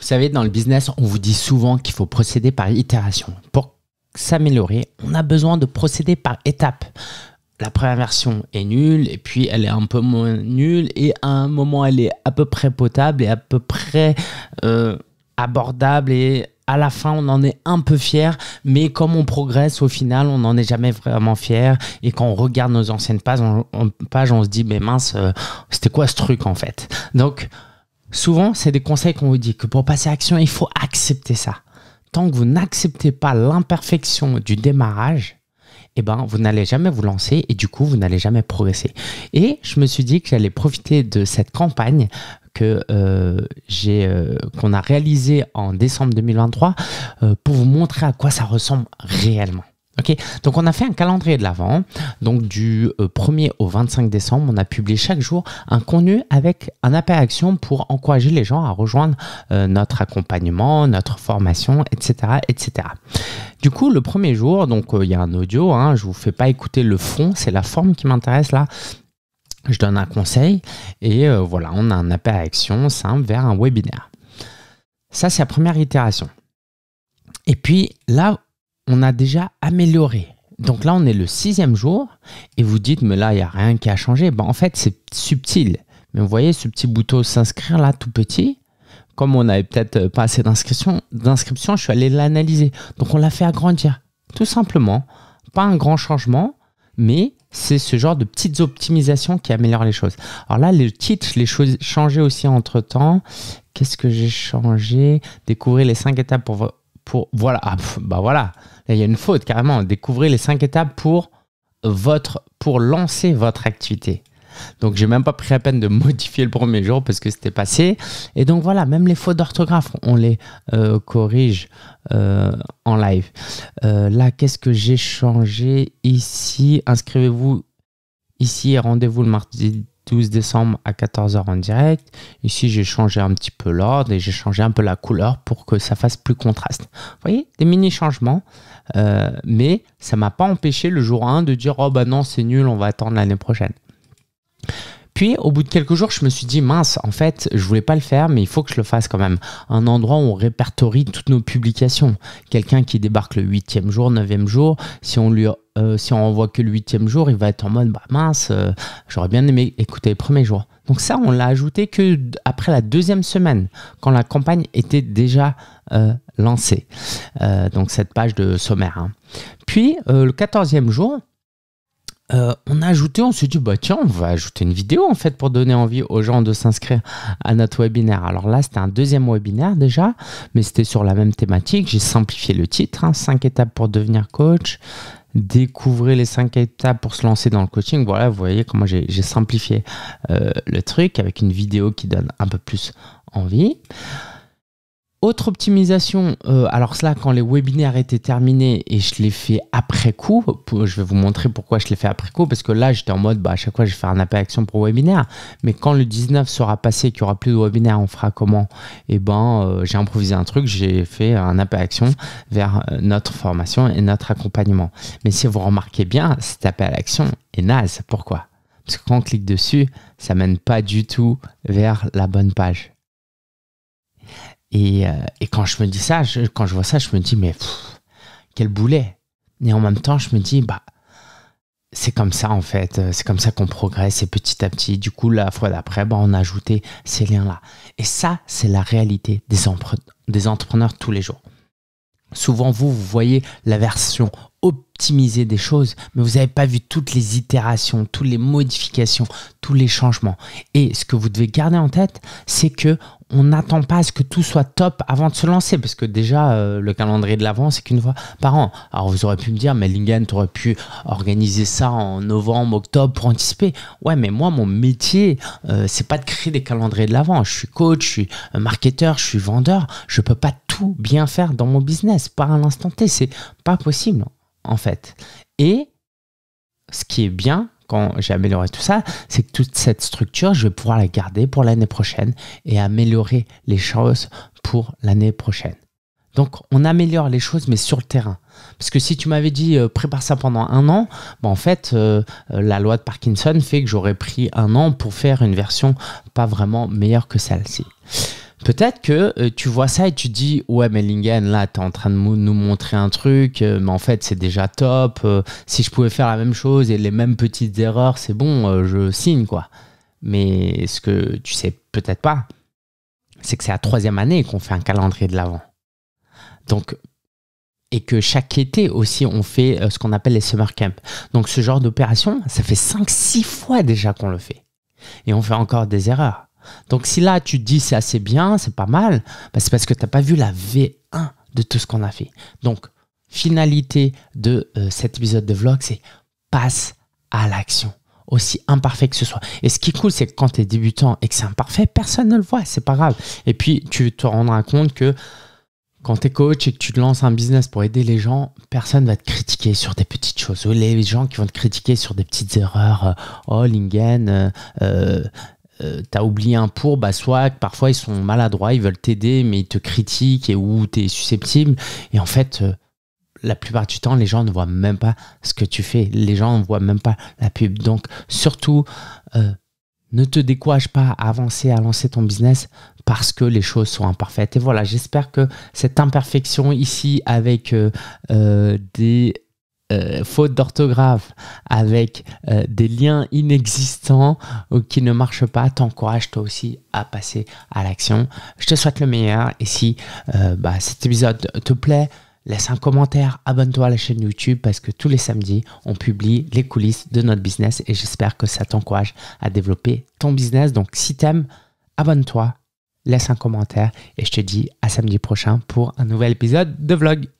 Vous savez, dans le business, on vous dit souvent qu'il faut procéder par itération. Pour s'améliorer, on a besoin de procéder par étapes. La première version est nulle, et puis elle est un peu moins nulle, et à un moment elle est à peu près potable et à peu près euh, abordable, et à la fin on en est un peu fier, mais comme on progresse au final, on n'en est jamais vraiment fier, et quand on regarde nos anciennes pages, on, page, on se dit mais mince, euh, c'était quoi ce truc en fait Donc souvent, c'est des conseils qu'on vous dit que pour passer à l'action, il faut accepter ça. Tant que vous n'acceptez pas l'imperfection du démarrage, eh ben, vous n'allez jamais vous lancer et du coup, vous n'allez jamais progresser. Et je me suis dit que j'allais profiter de cette campagne que euh, j'ai euh, qu'on a réalisée en décembre 2023 euh, pour vous montrer à quoi ça ressemble réellement. Donc on a fait un calendrier de l'avant. Donc du 1er euh, au 25 décembre, on a publié chaque jour un contenu avec un appel à action pour encourager les gens à rejoindre euh, notre accompagnement, notre formation, etc., etc. Du coup, le premier jour, donc euh, il y a un audio. Je hein. je vous fais pas écouter le fond, c'est la forme qui m'intéresse là je donne un conseil et voilà, on a un appel à action simple vers un webinaire. Ça, c'est la première itération. Et puis là, on a déjà amélioré. Donc là, on est le sixième jour et vous dites, mais là, il n'y a rien qui a changé. Ben, en fait, c'est subtil. Mais vous voyez ce petit bouton s'inscrire là, tout petit. Comme on n'avait peut-être pas assez d'inscription, d'inscription, je suis allé l'analyser. Donc on l'a fait agrandir, tout simplement. Pas un grand changement, mais c'est ce genre de petites optimisations qui améliorent les choses. Alors là, le titre, les choses changé aussi entre temps. Qu'est-ce que j'ai changé Découvrir les cinq étapes pour voilà ah, bah voilà il y a une faute carrément découvrez les cinq étapes pour votre pour lancer votre activité donc j'ai même pas pris la peine de modifier le premier jour parce que c'était passé et donc voilà même les fautes d'orthographe on les euh, corrige euh, en live euh, là qu'est-ce que j'ai changé ici inscrivez-vous ici et rendez-vous le mardi 12 décembre à 14h en direct. Ici, j'ai changé un petit peu l'ordre et j'ai changé un peu la couleur pour que ça fasse plus contraste. Vous voyez, des mini changements, euh, mais ça m'a pas empêché le jour 1 de dire Oh bah non, c'est nul, on va attendre l'année prochaine. Puis au bout de quelques jours, je me suis dit mince, en fait, je voulais pas le faire, mais il faut que je le fasse quand même. Un endroit où on répertorie toutes nos publications. Quelqu'un qui débarque le huitième jour, neuvième jour, si on lui euh, si on envoie que le huitième jour, il va être en mode bah mince, euh, j'aurais bien aimé écouter les premiers jours. Donc ça, on l'a ajouté que après la deuxième semaine, quand la campagne était déjà euh, lancée. donc cette page de sommaire. Hein. Puis le quatorzième jour, euh, on a ajouté, on s'est dit, bah tiens, on va ajouter une vidéo en fait pour donner envie aux gens de s'inscrire à notre webinaire. Alors là, c'était un deuxième webinaire déjà, mais c'était sur la même thématique. J'ai simplifié le titre, 5 hein, étapes pour devenir coach, découvrez les 5 étapes pour se lancer dans le coaching. Voilà, vous voyez comment j'ai simplifié euh, le truc avec une vidéo qui donne un peu plus envie. Autre optimisation, euh, alors cela quand les webinaires étaient terminés et je l'ai fait après coup, je vais vous montrer pourquoi je l'ai fait après coup, parce que là j'étais en mode bah, à chaque fois je vais faire un appel à action pour webinaire, mais quand le 19 sera passé, qu'il n'y aura plus de webinaire, on fera comment Et eh ben euh, j'ai improvisé un truc, j'ai fait un appel à action vers euh, notre formation et notre accompagnement. Mais si vous remarquez bien, cet appel à action est naze, pourquoi Parce que quand on clique dessus, ça mène pas du tout vers la bonne page. Euh, et, quand je me dis ça, quand je vois ça, je me dis, mais quel boulet. Et en même temps, je me dis, bah, c'est comme ça en fait, euh, c'est comme ça qu'on progresse petit à petit, du coup, la fois d'après, bah, on a ajouté ces liens-là. Et ça, c'est la réalité des, des entrepreneurs tous les jours. Souvent, vous, vous voyez la version optimiser des choses, mais vous n'avez pas vu toutes les itérations, toutes les modifications, tous les changements. Et ce que vous devez garder en tête, c'est que on n'attend pas à ce que tout soit top avant de se lancer, parce que déjà, euh, le calendrier de l'avant, c'est qu'une fois par an. Alors, vous aurez pu me dire, mais Lingan, tu aurais pu organiser ça en novembre, octobre pour anticiper. Ouais, mais moi, mon métier, euh, c'est pas de créer des calendriers de l'avant. Je suis coach, je suis euh, marketeur, je suis vendeur. Je peux pas tout bien faire dans mon business, Par un instant T. C'est pas possible en fait. Et ce qui est bien, quand j'ai amélioré tout ça, c'est que toute cette structure, je vais pouvoir la garder pour l'année prochaine et améliorer les choses pour l'année prochaine. Donc on améliore les choses, mais sur le terrain. Parce que si tu m'avais dit euh, prépare ça pendant un an, bah, en fait, euh, euh, la loi de Parkinson fait que j'aurais pris un an pour faire une version pas vraiment meilleure que celle-ci peut-être que euh, tu vois ça et tu dis ouais mais Lingen, là t'es en train de nous montrer un truc euh, mais en fait c'est déjà top euh, si je pouvais faire la même chose et les mêmes petites erreurs c'est bon je signe quoi mais ce que tu sais peut-être pas c'est que c'est la troisième année qu'on fait un calendrier de l'avant donc et que chaque été aussi, on fait ce qu'on appelle les summer camps. Donc ce genre d'opération, ça fait 5 six fois déjà qu'on le fait. Et on fait encore des erreurs. Donc si là tu dis c'est assez bien, c'est pas mal, bah, c'est parce que tu n'as pas vu la V1 de tout ce qu'on a fait. Donc finalité de euh, cet épisode de vlog, c'est passe à l'action aussi imparfait que ce soit. Et ce qui est cool, c'est que quand tu es débutant et que c'est imparfait, personne ne le voit, c'est pas grave. Et puis tu te rendras compte que quand tu es coach et que tu te lances un business pour aider les gens, personne va te critiquer sur des petites choses. Ou les gens qui vont te critiquer sur des petites erreurs. Euh, oh, Lingen, euh, euh, t'as oublié un pour, bah soit parfois ils sont maladroits, ils veulent t'aider, mais ils te critiquent et où t'es susceptible. Et en fait, euh, la plupart du temps, les gens ne voient même pas ce que tu fais. Les gens ne voient même pas la pub. Donc, surtout, euh, ne te décourage pas à avancer, à lancer ton business parce que les choses sont imparfaites. Et voilà, j'espère que cette imperfection ici avec des euh, faute d'orthographe, avec euh, des liens inexistants ou euh, qui ne marchent pas, t'encourage toi aussi à passer à l'action. Je te souhaite le meilleur et si bah, cet épisode te plaît, laisse un commentaire, abonne-toi à la chaîne YouTube parce que tous les samedis, on publie les coulisses de notre business et j'espère que ça t'encourage à développer ton business. Donc si t'aimes, abonne-toi, laisse un commentaire et je te dis à samedi prochain pour un nouvel épisode de vlog.